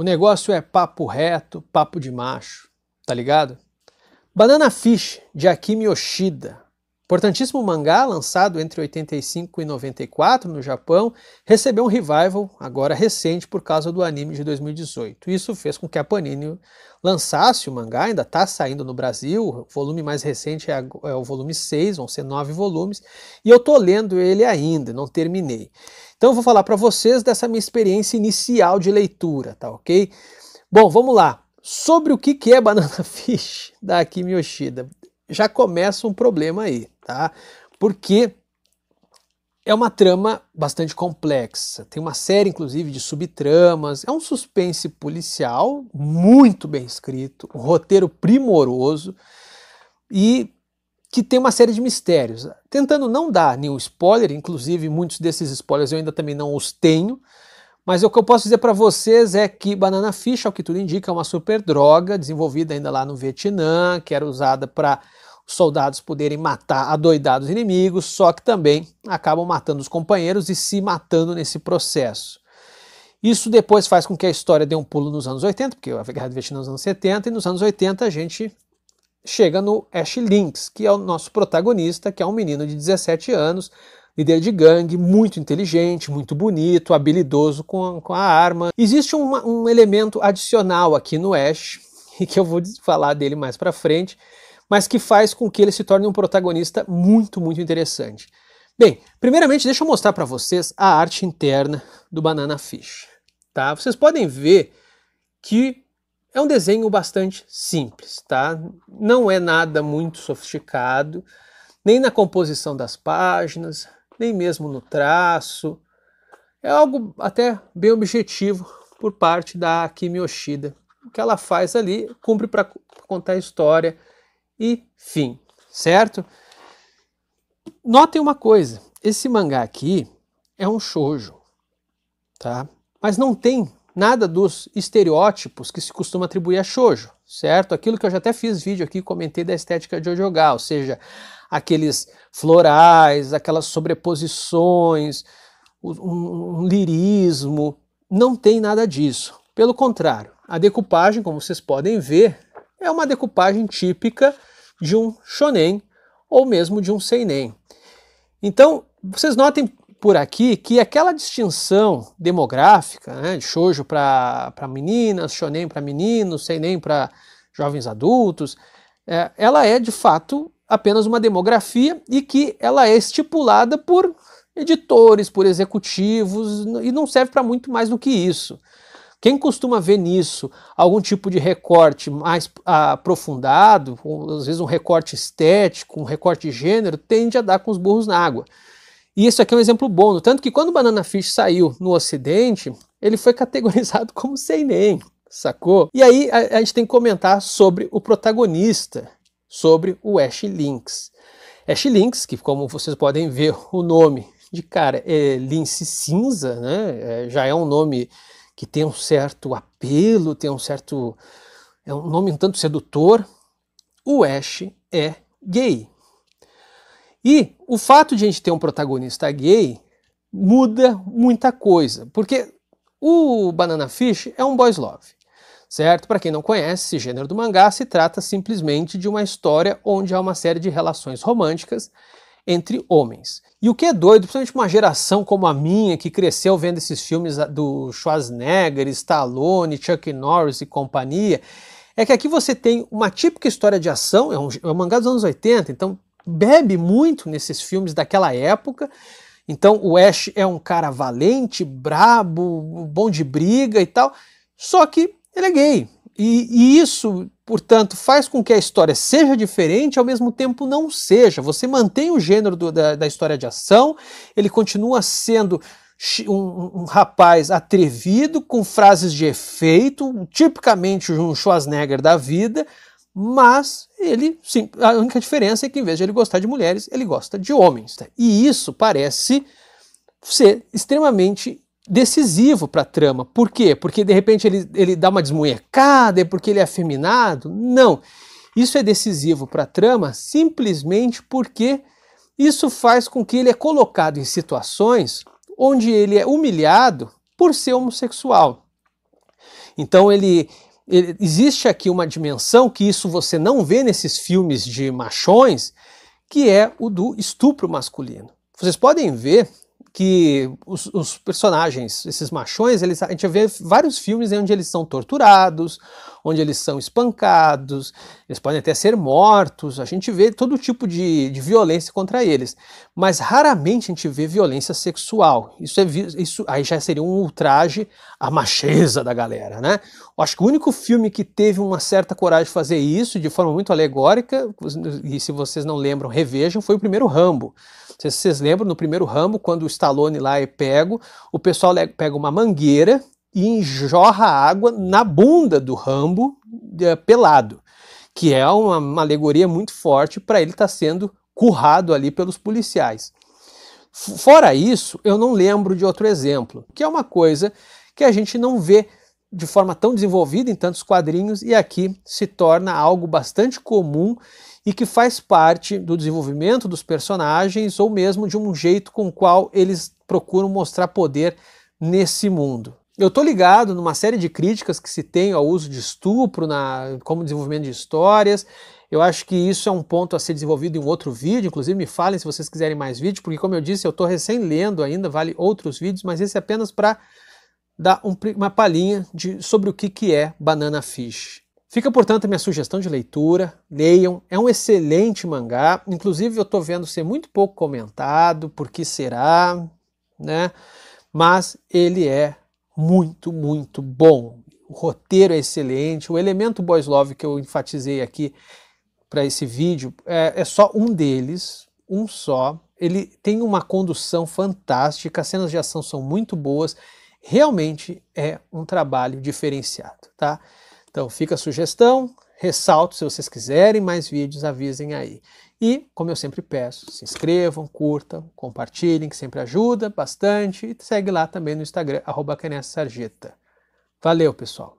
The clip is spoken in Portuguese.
O negócio é papo reto, papo de macho, tá ligado? Banana Fish, de Akimi Yoshida. Importantíssimo mangá, lançado entre 85 e 94 no Japão, recebeu um revival agora recente por causa do anime de 2018. Isso fez com que a Panini lançasse o mangá, ainda está saindo no Brasil, o volume mais recente é, é o volume 6, vão ser nove volumes, e eu tô lendo ele ainda, não terminei. Então eu vou falar para vocês dessa minha experiência inicial de leitura, tá ok? Bom, vamos lá. Sobre o que, que é Banana Fish da Kimi Yoshida, já começa um problema aí, tá? Porque é uma trama bastante complexa. Tem uma série, inclusive, de subtramas. É um suspense policial muito bem escrito, um roteiro primoroso. E que tem uma série de mistérios. Tentando não dar nenhum spoiler, inclusive muitos desses spoilers eu ainda também não os tenho, mas o que eu posso dizer para vocês é que banana fish, ao que tudo indica, é uma super droga desenvolvida ainda lá no Vietnã, que era usada para os soldados poderem matar adoidados inimigos, só que também acabam matando os companheiros e se matando nesse processo. Isso depois faz com que a história dê um pulo nos anos 80, porque a Guerra do Vietnã nos anos 70, e nos anos 80 a gente chega no Ash Lynx, que é o nosso protagonista, que é um menino de 17 anos, líder de gangue, muito inteligente, muito bonito, habilidoso com a, com a arma. Existe um elemento adicional aqui no Ash, e que eu vou falar dele mais para frente, mas que faz com que ele se torne um protagonista muito, muito interessante. Bem, primeiramente deixa eu mostrar para vocês a arte interna do Banana Fish. Tá? Vocês podem ver que é um desenho bastante simples, tá? Não é nada muito sofisticado, nem na composição das páginas, nem mesmo no traço. É algo até bem objetivo por parte da Akimi Yoshida. O que ela faz ali cumpre para contar a história e fim, certo? Notem uma coisa, esse mangá aqui é um shoujo, tá? Mas não tem nada dos estereótipos que se costuma atribuir a shoujo, certo? Aquilo que eu já até fiz vídeo aqui, comentei da estética de Ojoga, ou seja, aqueles florais, aquelas sobreposições, um, um lirismo, não tem nada disso. Pelo contrário, a decupagem, como vocês podem ver, é uma decupagem típica de um shonen ou mesmo de um seinen. Então, vocês notem por aqui que aquela distinção demográfica, né, de shoujo para meninas, shonen para meninos, seinen para jovens adultos, é, ela é de fato apenas uma demografia e que ela é estipulada por editores, por executivos e não serve para muito mais do que isso. Quem costuma ver nisso algum tipo de recorte mais aprofundado, às vezes um recorte estético, um recorte de gênero, tende a dar com os burros na água. E isso aqui é um exemplo bom, tanto que quando o Banana Fish saiu no ocidente, ele foi categorizado como sem sacou? E aí a, a gente tem que comentar sobre o protagonista, sobre o Ash Lynx. Ash Lynx, que como vocês podem ver o nome de cara é lince cinza, né? É, já é um nome que tem um certo apelo, tem um certo. é um nome um tanto sedutor. O Ash é gay. E o fato de a gente ter um protagonista gay muda muita coisa, porque o Banana Fish é um boys love, certo? Para quem não conhece, esse gênero do mangá se trata simplesmente de uma história onde há uma série de relações românticas entre homens. E o que é doido, principalmente uma geração como a minha, que cresceu vendo esses filmes do Schwarzenegger, Stallone, Chuck Norris e companhia, é que aqui você tem uma típica história de ação, é um, é um mangá dos anos 80, então bebe muito nesses filmes daquela época. Então o Ash é um cara valente, brabo, bom de briga e tal, só que ele é gay. E, e, isso, portanto, faz com que a história seja diferente, ao mesmo tempo não seja. Você mantém o gênero do, da, da, história de ação, ele continua sendo um, um, rapaz atrevido, com frases de efeito, tipicamente um Schwarzenegger da vida, mas ele sim, a única diferença é que em vez de ele gostar de mulheres, ele gosta de homens. Tá? E isso parece ser extremamente decisivo para a trama. Por quê? Porque de repente ele, ele dá uma desmunhecada, é porque ele é afeminado? Não. Isso é decisivo para a trama simplesmente porque isso faz com que ele é colocado em situações onde ele é humilhado por ser homossexual. Então ele existe aqui uma dimensão que isso você não vê nesses filmes de machões, que é o do estupro masculino. Vocês podem ver que os, os, personagens, esses machões, eles, a gente vê vários filmes onde eles são torturados, onde eles são espancados, eles podem até ser mortos, a gente vê todo tipo de, de violência contra eles, mas raramente a gente vê violência sexual. Isso, é, isso aí já seria um ultraje à macheza da galera, né? Eu acho que o único filme que teve uma certa coragem de fazer isso de forma muito alegórica, e se vocês não lembram, revejam, foi o primeiro Rambo. Vocês, vocês lembram no primeiro ramo, quando o Stallone lá é pego, o pessoal pega uma mangueira e enjorra água na bunda do Rambo é, pelado, que é uma, uma alegoria muito forte para ele estar tá sendo currado ali pelos policiais. Fora isso, eu não lembro de outro exemplo, que é uma coisa que a gente não vê de forma tão desenvolvida em tantos quadrinhos e aqui se torna algo bastante comum e que faz parte do desenvolvimento dos personagens ou mesmo de um jeito com o qual eles procuram mostrar poder nesse mundo. Eu tô ligado numa série de críticas que se tem ao uso de estupro na, como desenvolvimento de histórias. Eu acho que isso é um ponto a ser desenvolvido em outro vídeo. Inclusive, me falem se vocês quiserem mais vídeos, porque, como eu disse, eu estou recém lendo ainda, vale outros vídeos, mas esse é apenas para dar um, uma palhinha de, sobre o que, que é Banana Fish. Fica, portanto, a minha sugestão de leitura. Leiam, é um excelente mangá. Inclusive, eu estou vendo ser muito pouco comentado, por que será, né? Mas ele é muito, muito bom. O roteiro é excelente. O elemento boys love que eu enfatizei aqui para esse vídeo é, é só um deles, um só. Ele tem uma condução fantástica, as cenas de ação são muito boas realmente é um trabalho diferenciado, tá? Então fica a sugestão, ressalto se vocês quiserem mais vídeos, avisem aí. E, como eu sempre peço, se inscrevam, curtam, compartilhem, que sempre ajuda bastante. E segue lá também no Instagram, arroba Sarjeta. Valeu, pessoal!